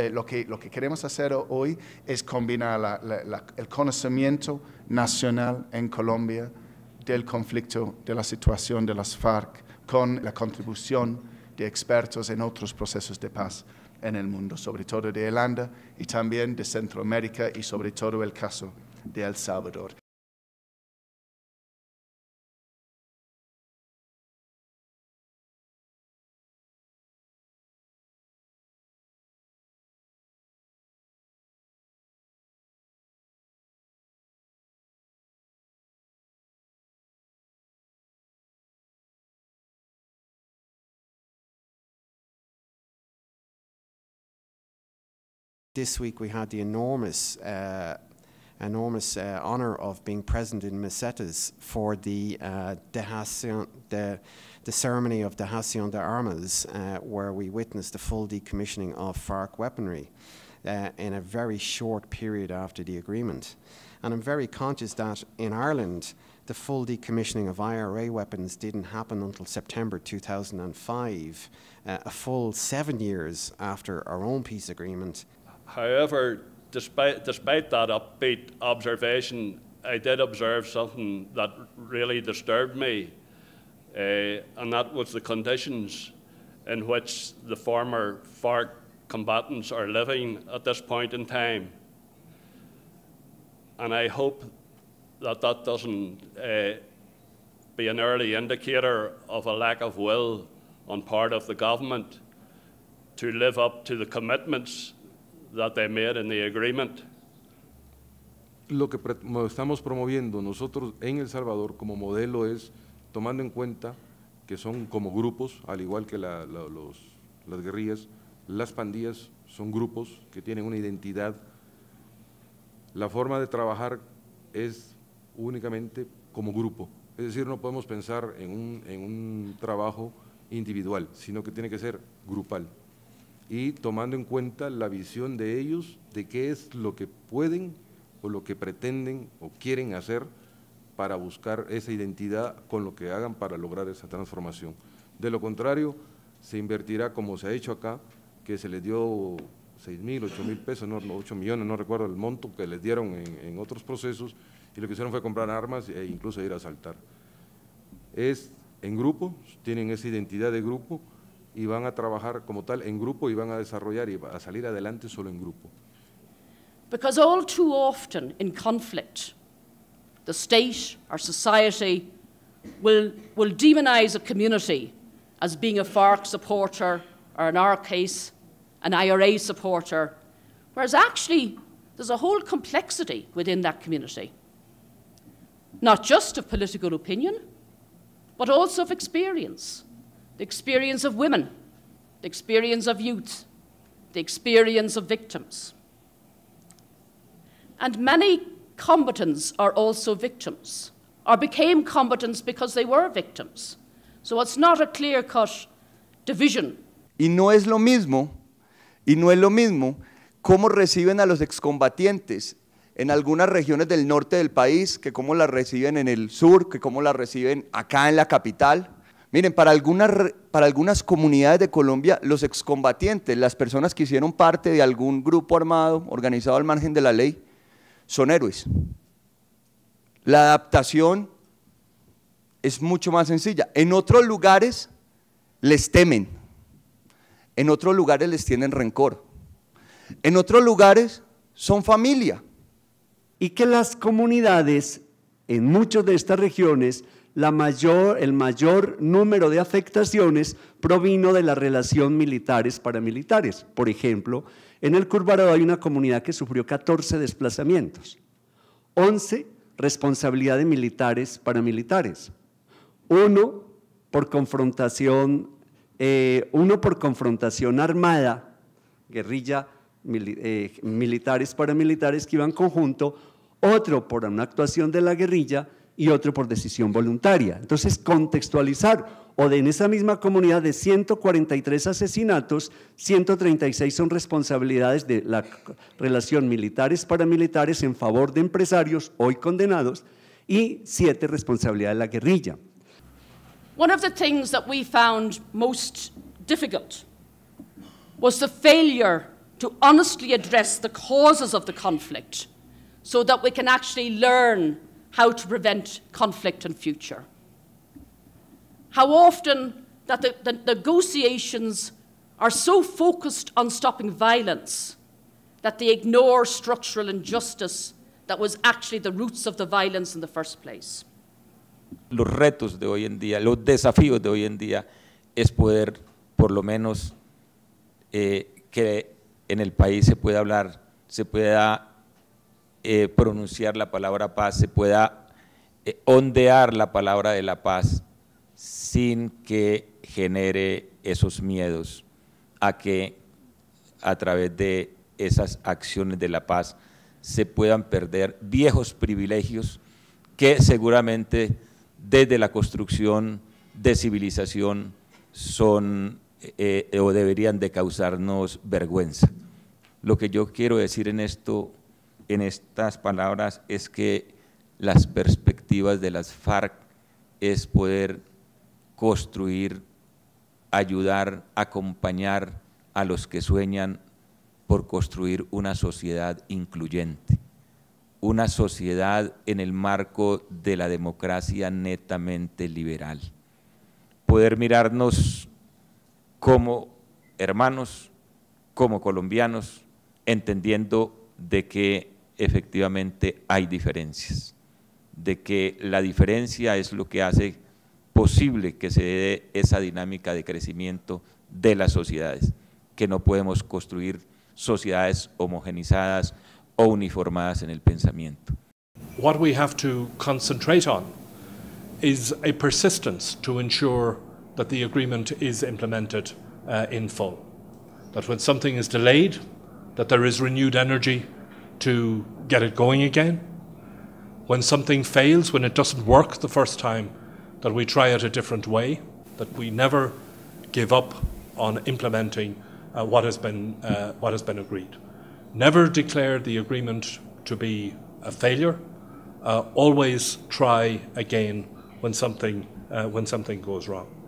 Eh, lo, que, queremos hacer hoy es combinar el conocimiento nacional en Colombia del conflicto, de la situación de las FARC, con la contribución de expertos en otros procesos de paz en el mundo, sobre todo de Irlanda y también de Centroamérica y sobre todo el caso de El Salvador. this week we had the enormous uh, enormous uh, honor of being present in Mesetas for the uh, dehacion, the, the ceremony of the de Armas, uh, where we witnessed the full decommissioning of FARC weaponry uh, in a very short period after the agreement. And I'm very conscious that in Ireland, the full decommissioning of IRA weapons didn't happen until September 2005, uh, a full seven years after our own peace agreement However, despite, despite that upbeat observation, I did observe something that really disturbed me, uh, and that was the conditions in which the former FARC combatants are living at this point in time. And I hope that that doesn't uh, be an early indicator of a lack of will on part of the government to live up to the commitments the agreement. Lo que estamos promoviendo nosotros en El Salvador como modelo es tomando en cuenta que son como grupos, al igual que las guerrillas, las pandillas son grupos que tienen una identidad. La forma de trabajar es únicamente como grupo. Es decir, no podemos pensar en un trabajo individual, sino que tiene que ser grupal y tomando en cuenta la visión de ellos de qué es lo que pueden o lo que pretenden o quieren hacer para buscar esa identidad con lo que hagan para lograr esa transformación. De lo contrario, se invertirá como se ha hecho acá, que se les dio 6 mil, 8 mil pesos, no, 8 millones, no recuerdo el monto que les dieron en, en, otros procesos, y lo que hicieron fue comprar armas e incluso ir a asaltar. Es en grupo, tienen esa identidad de grupo, y van a trabajar como tal en grupo y van a desarrollar y a salir adelante solo en grupo. Because all too often in conflict, the state or society will, will demonize a community as being a FARC supporter, or in our case, an IRA supporter, whereas actually there's a whole complexity within that community, not just of political opinion, but also of experience the experience of women, the experience of youth, the experience of victims. And many combatants are also victims, or became combatants because they were victims. So it's not a clear-cut division. Y no es lo mismo, y no es lo mismo cómo reciben a los excombatientes en algunas regiones del norte del país, que cómo la reciben en el sur, que cómo la reciben acá en la capital. Miren, para, algunas, para algunas comunidades de Colombia, los excombatientes, las personas que hicieron parte de algún grupo armado organizado al margen de la ley, son héroes. La adaptación es mucho más sencilla. En otros lugares les temen, en otros lugares les tienen rencor, en otros lugares son familia. Y que las comunidades en muchas de estas regiones mayor, el mayor número de afectaciones provino de la relación militares-paramilitares. Por ejemplo, en el Curvarado hay una comunidad que sufrió 14 desplazamientos, 11 responsabilidad de militares paramilitares, uno por confrontación, eh, uno por confrontación armada, guerrilla, eh, militares paramilitares que iban conjunto, otro por una actuación de la guerrilla y otro por decisión voluntaria. Entonces, contextualizar, o de en esa misma comunidad de 143 asesinatos, 136 son responsabilidades de la relación militares-paramilitares en favor de empresarios hoy condenados y siete responsabilidades de la guerrilla. One of the things that we found most difficult was the failure to honestly address the causes of the conflict so that we can actually learn how to prevent conflict in future. How often that the, the negotiations are so focused on stopping violence that they ignore structural injustice that was actually the roots of the violence in the first place. Los retos de hoy en día, los desafíos de hoy en día es poder por lo menos eh, que en el país se pueda hablar, se pueda Eh, pronunciar la palabra paz, se pueda eh, ondear la palabra de la paz sin que genere esos miedos a que a través de esas acciones de la paz se puedan perder viejos privilegios que seguramente desde la construcción de civilización son eh, o deberían de causarnos vergüenza. Lo que yo quiero decir en esto en estas palabras es que las perspectivas de las FARC es poder construir, ayudar, acompañar a los que sueñan por construir una sociedad incluyente, una sociedad en el marco de la democracia netamente liberal. Poder mirarnos como hermanos, como colombianos, entendiendo de que efectivamente hay diferencias, de que la diferencia es lo que hace posible que se dé esa dinámica de crecimiento de las sociedades, que no podemos construir sociedades homogenizadas o uniformadas en el pensamiento. What we have to concentrate on is a persistence to ensure that the agreement is implemented uh, in full. That when something is delayed, that there is renewed energy to get it going again. When something fails, when it doesn't work the first time, that we try it a different way, that we never give up on implementing uh, what, has been, uh, what has been agreed. Never declare the agreement to be a failure. Uh, always try again when something, uh, when something goes wrong.